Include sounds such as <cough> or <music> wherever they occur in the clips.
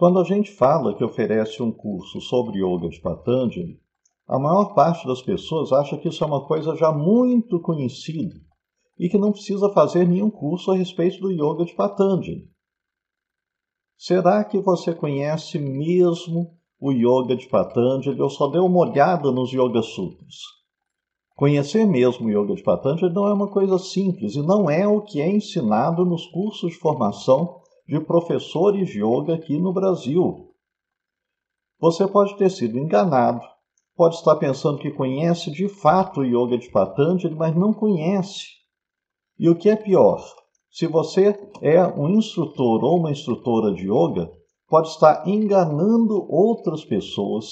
Quando a gente fala que oferece um curso sobre yoga de Patanjali, a maior parte das pessoas acha que isso é uma coisa já muito conhecida e que não precisa fazer nenhum curso a respeito do yoga de Patanjali. Será que você conhece mesmo o yoga de Patanjali ou só deu uma olhada nos Yoga Sutras? Conhecer mesmo o yoga de Patanjali não é uma coisa simples e não é o que é ensinado nos cursos de formação de professores de yoga aqui no Brasil. Você pode ter sido enganado, pode estar pensando que conhece de fato o yoga de Patanjali, mas não conhece. E o que é pior, se você é um instrutor ou uma instrutora de yoga, pode estar enganando outras pessoas,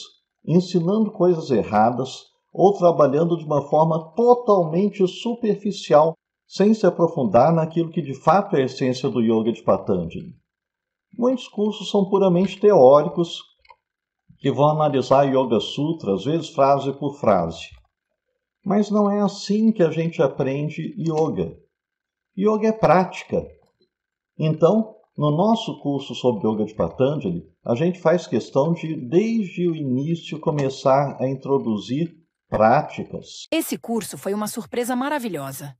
ensinando coisas erradas ou trabalhando de uma forma totalmente superficial sem se aprofundar naquilo que de fato é a essência do yoga de Patanjali. Muitos cursos são puramente teóricos, que vão analisar Yoga Sutra, às vezes frase por frase. Mas não é assim que a gente aprende yoga. Yoga é prática. Então, no nosso curso sobre Yoga de Patanjali, a gente faz questão de, desde o início, começar a introduzir práticas. Esse curso foi uma surpresa maravilhosa.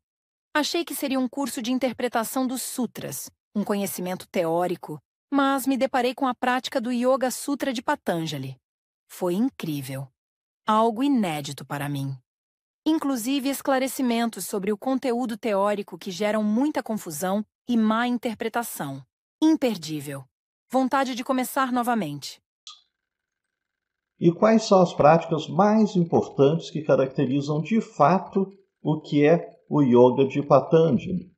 Achei que seria um curso de interpretação dos sutras, um conhecimento teórico, mas me deparei com a prática do Yoga Sutra de Patanjali. Foi incrível. Algo inédito para mim. Inclusive esclarecimentos sobre o conteúdo teórico que geram muita confusão e má interpretação. Imperdível. Vontade de começar novamente. E quais são as práticas mais importantes que caracterizam de fato o que é o yoga de Patanjali.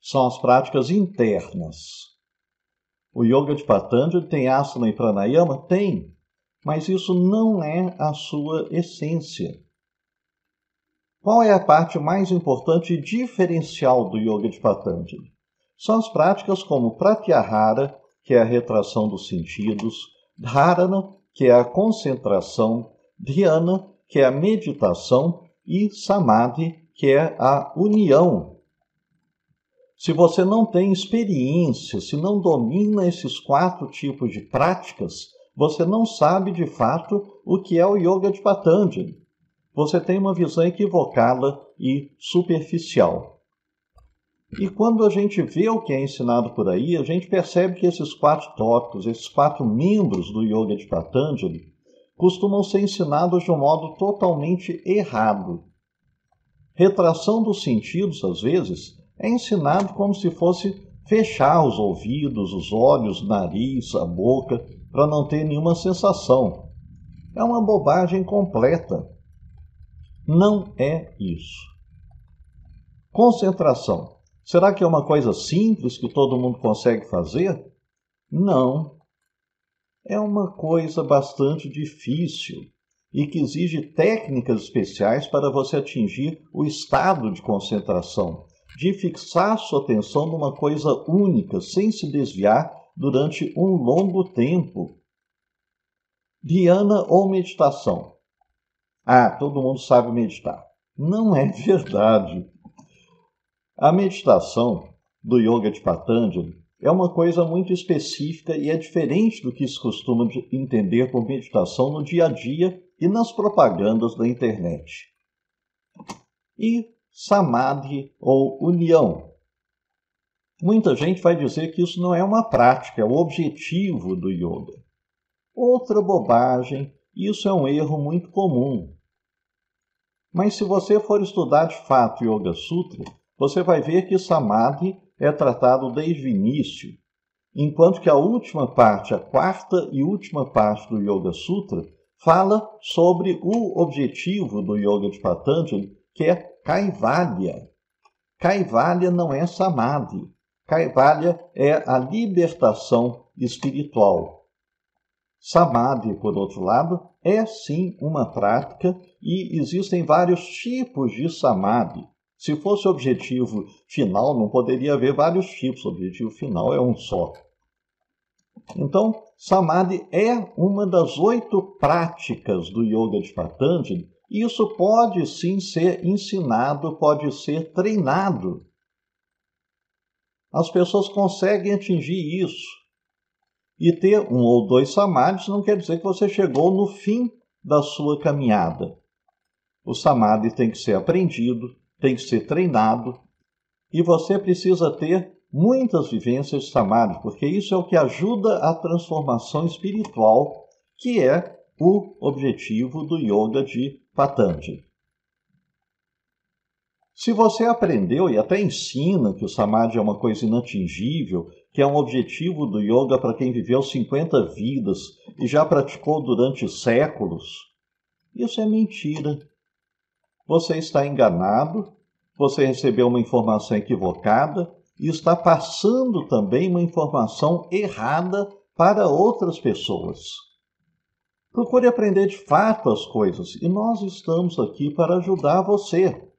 São as práticas internas. O yoga de Patanjali tem asana e pranayama? Tem, mas isso não é a sua essência. Qual é a parte mais importante e diferencial do yoga de Patanjali? São as práticas como pratyahara, que é a retração dos sentidos, dharana, que é a concentração, dhyana, que é a meditação, e samadhi, que é a união. Se você não tem experiência, se não domina esses quatro tipos de práticas, você não sabe de fato o que é o yoga de Patanjali. Você tem uma visão equivocada e superficial. E quando a gente vê o que é ensinado por aí, a gente percebe que esses quatro tópicos, esses quatro membros do Yoga de Patanjali, costumam ser ensinados de um modo totalmente errado. Retração dos sentidos, às vezes, é ensinado como se fosse fechar os ouvidos, os olhos, nariz, a boca, para não ter nenhuma sensação. É uma bobagem completa. Não é isso. Concentração. Será que é uma coisa simples que todo mundo consegue fazer? Não. É uma coisa bastante difícil e que exige técnicas especiais para você atingir o estado de concentração, de fixar sua atenção numa coisa única, sem se desviar durante um longo tempo. Diana ou meditação? Ah, todo mundo sabe meditar. Não é <laughs> verdade. A meditação do Yoga de Patanjali é uma coisa muito específica e é diferente do que se costuma entender por meditação no dia a dia e nas propagandas da internet. E Samadhi ou união. Muita gente vai dizer que isso não é uma prática, é o objetivo do yoga. Outra bobagem, isso é um erro muito comum. Mas se você for estudar de fato Yoga Sutra, você vai ver que Samadhi é tratado desde o início, enquanto que a última parte, a quarta e última parte do Yoga Sutra, fala sobre o objetivo do Yoga de Patanjali, que é Kaivalya. Kaivalya não é Samadhi. Kaivalya é a libertação espiritual. Samadhi, por outro lado, é sim uma prática e existem vários tipos de Samadhi. Se fosse objetivo final, não poderia haver vários tipos, o objetivo final é um só. Então, Samadhi é uma das oito práticas do Yoga de Patanjali. E isso pode sim ser ensinado, pode ser treinado. As pessoas conseguem atingir isso. E ter um ou dois samadhis não quer dizer que você chegou no fim da sua caminhada. O samadhi tem que ser aprendido, tem que ser treinado, e você precisa ter muitas vivências samadhi, porque isso é o que ajuda a transformação espiritual, que é o objetivo do yoga de Patanjali. Se você aprendeu e até ensina que o samadhi é uma coisa inatingível, que é um objetivo do yoga para quem viveu 50 vidas e já praticou durante séculos, isso é mentira. Você está enganado, você recebeu uma informação equivocada, e está passando também uma informação errada para outras pessoas. Procure aprender de fato as coisas e nós estamos aqui para ajudar você.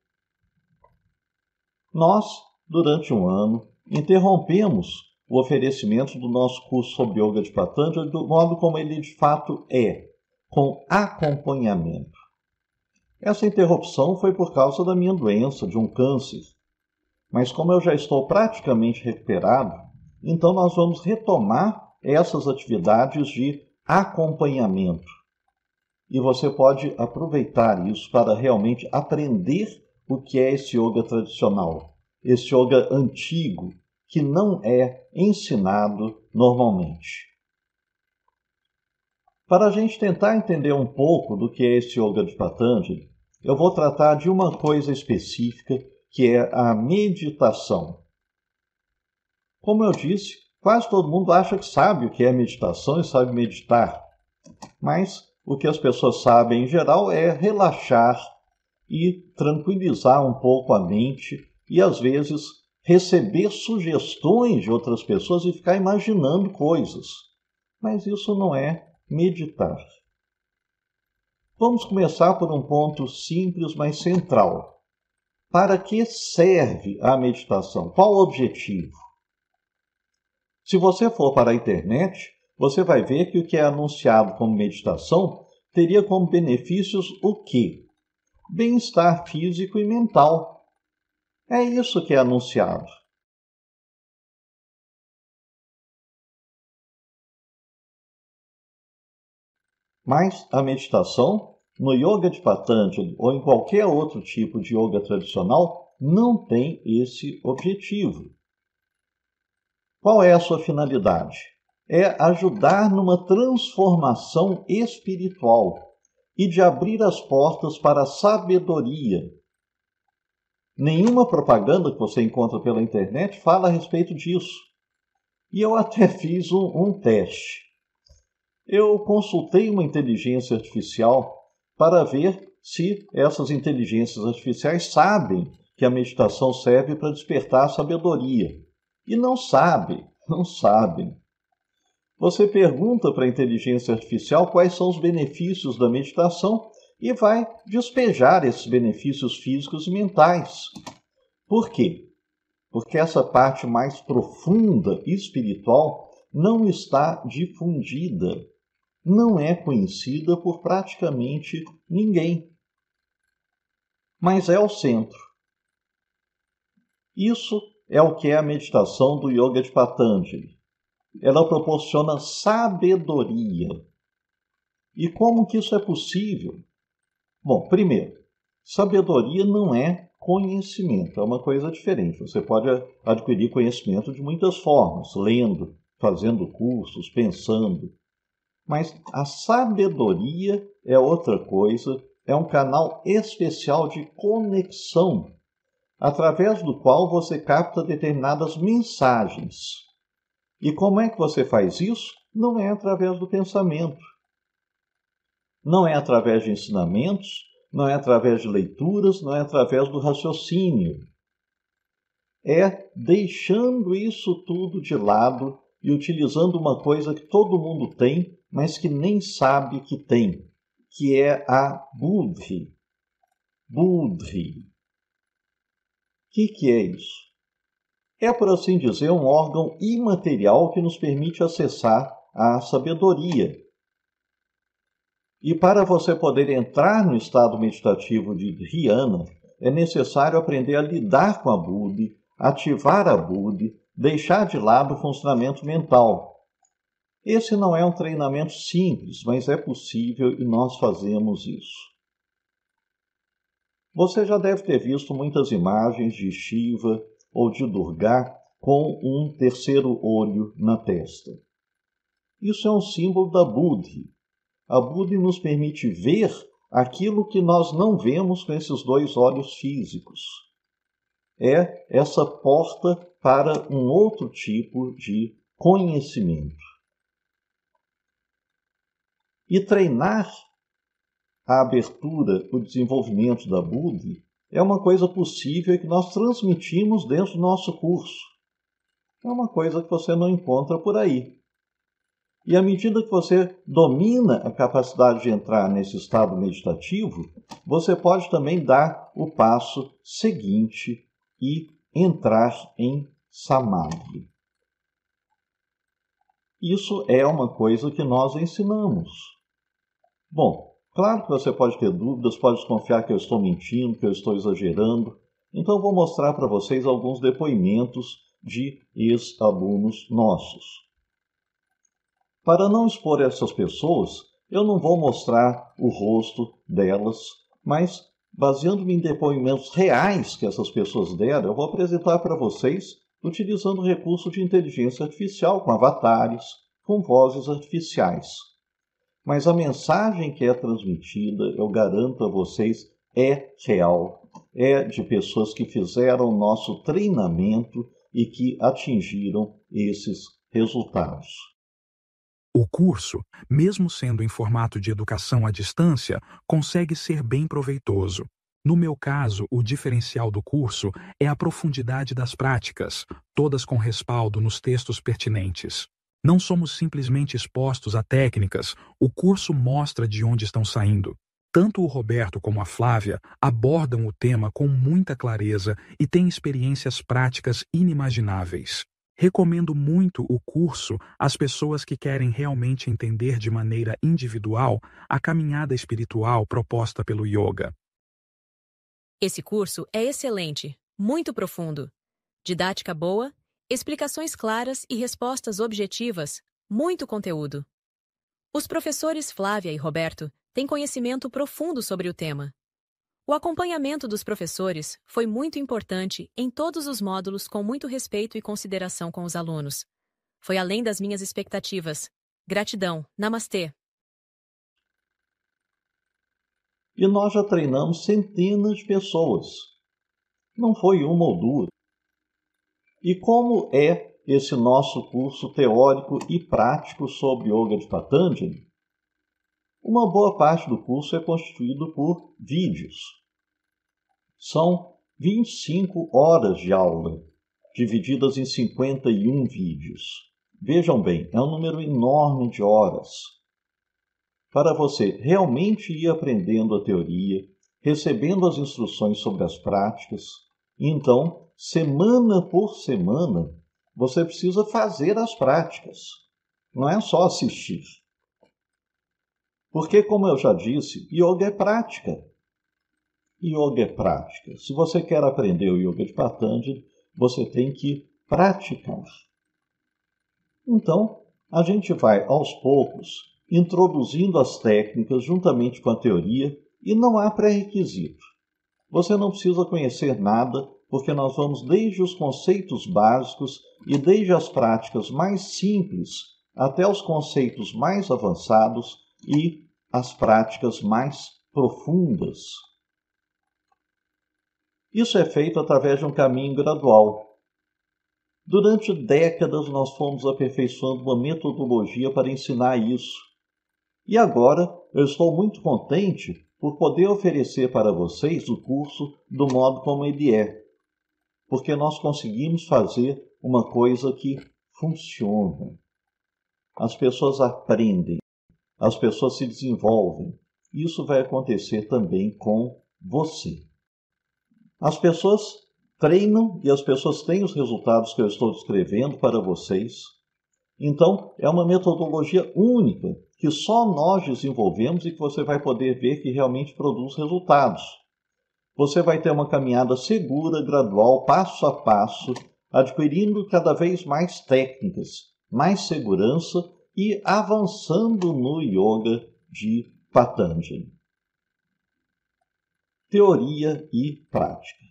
Nós, durante um ano, interrompemos o oferecimento do nosso curso sobre yoga de Patanjali do modo como ele de fato é, com acompanhamento. Essa interrupção foi por causa da minha doença, de um câncer, mas como eu já estou praticamente recuperado, então nós vamos retomar essas atividades de acompanhamento. E você pode aproveitar isso para realmente aprender o que é esse yoga tradicional, esse yoga antigo, que não é ensinado normalmente. Para a gente tentar entender um pouco do que é esse yoga de Patanjali, eu vou tratar de uma coisa específica que é a meditação. Como eu disse, quase todo mundo acha que sabe o que é meditação e sabe meditar, mas o que as pessoas sabem em geral é relaxar e tranquilizar um pouco a mente e às vezes receber sugestões de outras pessoas e ficar imaginando coisas. Mas isso não é meditar. Vamos começar por um ponto simples, mas central. Para que serve a meditação? Qual o objetivo? Se você for para a internet, você vai ver que o que é anunciado como meditação teria como benefícios o quê? Bem-estar físico e mental. É isso que é anunciado. Mas a meditação no yoga de Patanjali ou em qualquer outro tipo de yoga tradicional, não tem esse objetivo. Qual é a sua finalidade? É ajudar numa transformação espiritual e de abrir as portas para a sabedoria. Nenhuma propaganda que você encontra pela internet fala a respeito disso. E eu até <laughs> fiz um, um teste. Eu consultei uma inteligência artificial para ver se essas inteligências artificiais sabem que a meditação serve para despertar a sabedoria. E não sabem, não sabem. Você pergunta para a inteligência artificial quais são os benefícios da meditação e vai despejar esses benefícios físicos e mentais. Por quê? Porque essa parte mais profunda e espiritual não está difundida não é conhecida por praticamente ninguém, mas é o centro. Isso é o que é a meditação do Yoga de Patanjali. Ela proporciona sabedoria. E como que isso é possível? Bom, primeiro, sabedoria não é conhecimento, é uma coisa diferente. Você pode adquirir conhecimento de muitas formas, lendo, fazendo cursos, pensando. Mas a sabedoria é outra coisa, é um canal especial de conexão, através do qual você capta determinadas mensagens. E como é que você faz isso? Não é através do pensamento. Não é através de ensinamentos, não é através de leituras, não é através do raciocínio. É deixando isso tudo de lado e utilizando uma coisa que todo mundo tem, mas que nem sabe que tem, que é a budhi. Budhi. O que, que é isso? É, por assim dizer, um órgão imaterial que nos permite acessar a sabedoria. E para você poder entrar no estado meditativo de Dhyana, é necessário aprender a lidar com a budhi, ativar a budhi, deixar de lado o funcionamento mental, esse não é um treinamento simples, mas é possível e nós fazemos isso. Você já deve ter visto muitas imagens de Shiva ou de Durga com um terceiro olho na testa. Isso é um símbolo da Buddhi. A Buddhi nos permite ver aquilo que nós não vemos com esses dois olhos físicos. É essa porta para um outro tipo de conhecimento. E treinar a abertura, o desenvolvimento da BUD é uma coisa possível que nós transmitimos dentro do nosso curso. É uma coisa que você não encontra por aí. E à medida que você domina a capacidade de entrar nesse estado meditativo, você pode também dar o passo seguinte e entrar em samadhi. Isso é uma coisa que nós ensinamos. Bom, claro que você pode ter dúvidas, pode desconfiar que eu estou mentindo, que eu estou exagerando. Então eu vou mostrar para vocês alguns depoimentos de ex-alunos nossos. Para não expor essas pessoas, eu não vou mostrar o rosto delas, mas baseando-me em depoimentos reais que essas pessoas deram, eu vou apresentar para vocês utilizando recurso de inteligência artificial com avatares, com vozes artificiais. Mas a mensagem que é transmitida, eu garanto a vocês, é real. É de pessoas que fizeram o nosso treinamento e que atingiram esses resultados. O curso, mesmo sendo em formato de educação à distância, consegue ser bem proveitoso. No meu caso, o diferencial do curso é a profundidade das práticas, todas com respaldo nos textos pertinentes. Não somos simplesmente expostos a técnicas, o curso mostra de onde estão saindo. Tanto o Roberto como a Flávia abordam o tema com muita clareza e têm experiências práticas inimagináveis. Recomendo muito o curso às pessoas que querem realmente entender de maneira individual a caminhada espiritual proposta pelo yoga. Esse curso é excelente, muito profundo, didática boa Explicações claras e respostas objetivas, muito conteúdo. Os professores Flávia e Roberto têm conhecimento profundo sobre o tema. O acompanhamento dos professores foi muito importante em todos os módulos com muito respeito e consideração com os alunos. Foi além das minhas expectativas. Gratidão. Namastê. E nós já treinamos centenas de pessoas. Não foi uma ou duas. E como é esse nosso curso teórico e prático sobre Yoga de Patanjali? Uma boa parte do curso é constituído por vídeos. São 25 horas de aula, divididas em 51 vídeos. Vejam bem, é um número enorme de horas. Para você realmente ir aprendendo a teoria, recebendo as instruções sobre as práticas, então semana por semana, você precisa fazer as práticas. Não é só assistir. Porque, como eu já disse, yoga é prática. Yoga é prática. Se você quer aprender o yoga de Patanjali, você tem que praticar. Então, a gente vai aos poucos introduzindo as técnicas juntamente com a teoria e não há pré-requisito. Você não precisa conhecer nada porque nós vamos desde os conceitos básicos e desde as práticas mais simples até os conceitos mais avançados e as práticas mais profundas. Isso é feito através de um caminho gradual. Durante décadas nós fomos aperfeiçoando uma metodologia para ensinar isso. E agora eu estou muito contente por poder oferecer para vocês o curso do modo como ele é, porque nós conseguimos fazer uma coisa que funciona. As pessoas aprendem, as pessoas se desenvolvem. Isso vai acontecer também com você. As pessoas treinam e as pessoas têm os resultados que eu estou descrevendo para vocês. Então, é uma metodologia única que só nós desenvolvemos e que você vai poder ver que realmente produz resultados você vai ter uma caminhada segura, gradual, passo a passo, adquirindo cada vez mais técnicas, mais segurança e avançando no yoga de Patanjali. Teoria e prática.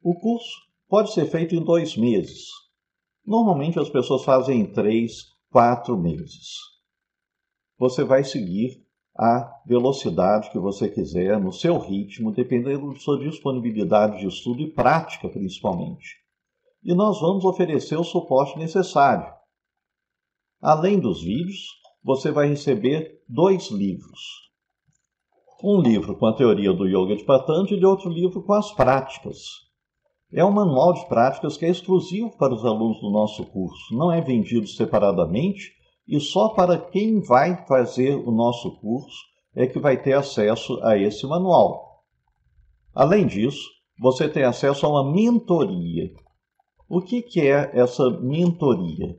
O curso pode ser feito em dois meses. Normalmente as pessoas fazem em três, quatro meses. Você vai seguir a velocidade que você quiser, no seu ritmo, dependendo da sua disponibilidade de estudo e prática, principalmente. E nós vamos oferecer o suporte necessário. Além dos vídeos, você vai receber dois livros. Um livro com a teoria do Yoga de Patanjali e outro livro com as práticas. É um manual de práticas que é exclusivo para os alunos do nosso curso, não é vendido separadamente e só para quem vai fazer o nosso curso é que vai ter acesso a esse manual. Além disso, você tem acesso a uma mentoria. O que, que é essa mentoria?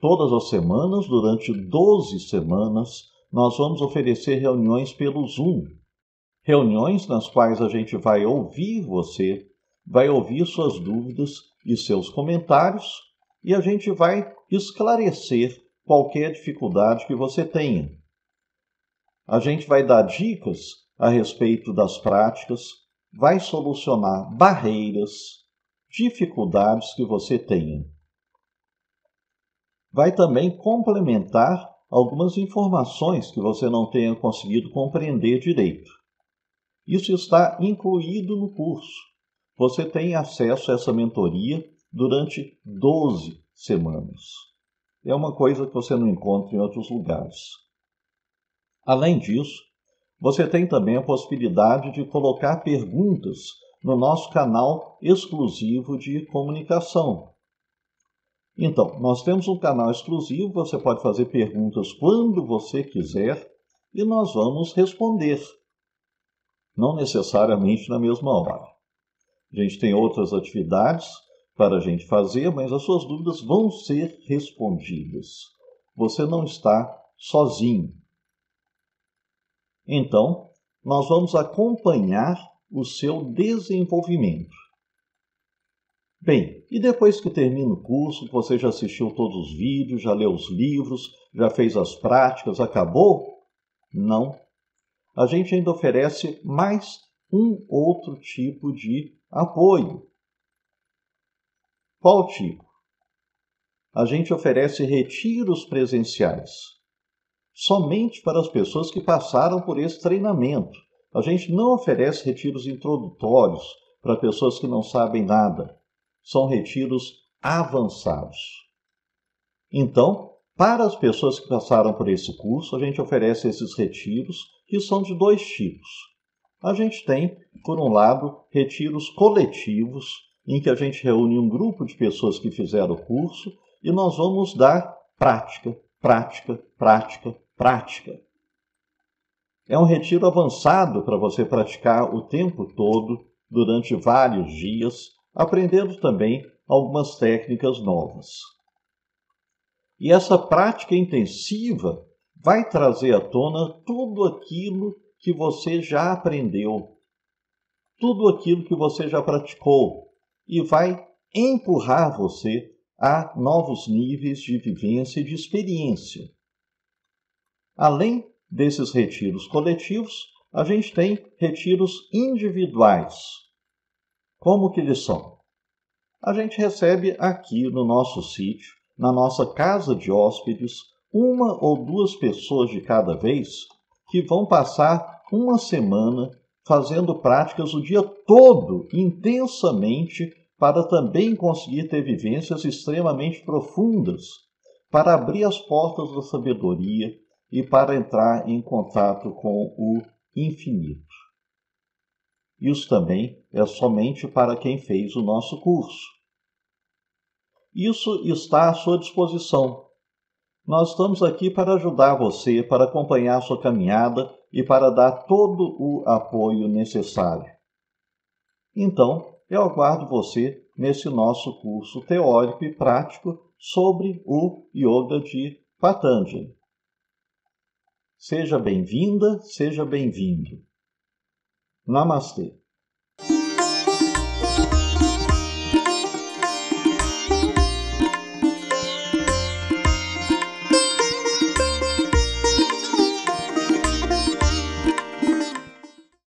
Todas as semanas, durante 12 semanas, nós vamos oferecer reuniões pelo Zoom. Reuniões nas quais a gente vai ouvir você, vai ouvir suas dúvidas e seus comentários e a gente vai esclarecer qualquer dificuldade que você tenha. A gente vai dar dicas a respeito das práticas, vai solucionar barreiras, dificuldades que você tenha. Vai também complementar algumas informações que você não tenha conseguido compreender direito. Isso está incluído no curso. Você tem acesso a essa mentoria durante 12 hum. semanas. É uma coisa que você não encontra em outros lugares. Além disso, você tem também a possibilidade de colocar perguntas no nosso canal exclusivo de comunicação. Então, nós temos um canal exclusivo, você pode fazer perguntas quando você quiser e nós vamos responder. Não necessariamente na mesma hora. A gente tem outras atividades para a gente fazer, mas as suas dúvidas vão ser respondidas. Você não está sozinho. Então, nós vamos acompanhar o seu desenvolvimento. Bem, e depois que termina o curso, você já assistiu todos os vídeos, já leu os livros, já fez as práticas, acabou? Não. A gente ainda oferece mais um outro tipo de apoio, qual tipo? A gente oferece retiros presenciais somente para as pessoas que passaram por esse treinamento. A gente não oferece retiros introdutórios para pessoas que não sabem nada. São retiros avançados. Então, para as pessoas que passaram por esse curso, a gente oferece esses retiros, que são de dois tipos. A gente tem, por um lado, retiros coletivos, em que a gente reúne um grupo de pessoas que fizeram o curso e nós vamos dar prática, prática, prática, prática. É um retiro avançado para você praticar o tempo todo, durante vários dias, aprendendo também algumas técnicas novas. E essa prática intensiva vai trazer à tona tudo aquilo que você já aprendeu, tudo aquilo que você já praticou, e vai empurrar você a novos níveis de vivência e de experiência. Além desses retiros coletivos, a gente tem retiros individuais. Como que eles são? A gente recebe aqui no nosso sítio, na nossa casa de hóspedes, uma ou duas pessoas de cada vez que vão passar uma semana fazendo práticas o dia todo, intensamente, para também conseguir ter vivências extremamente profundas, para abrir as portas da sabedoria e para entrar em contato com o infinito. Isso também é somente para quem fez o nosso curso. Isso está à sua disposição. Nós estamos aqui para ajudar você, para acompanhar sua caminhada e para dar todo o apoio necessário. Então, eu aguardo você nesse nosso curso teórico e prático sobre o Yoga de Patanjali. Seja bem-vinda, seja bem-vindo. Namastê.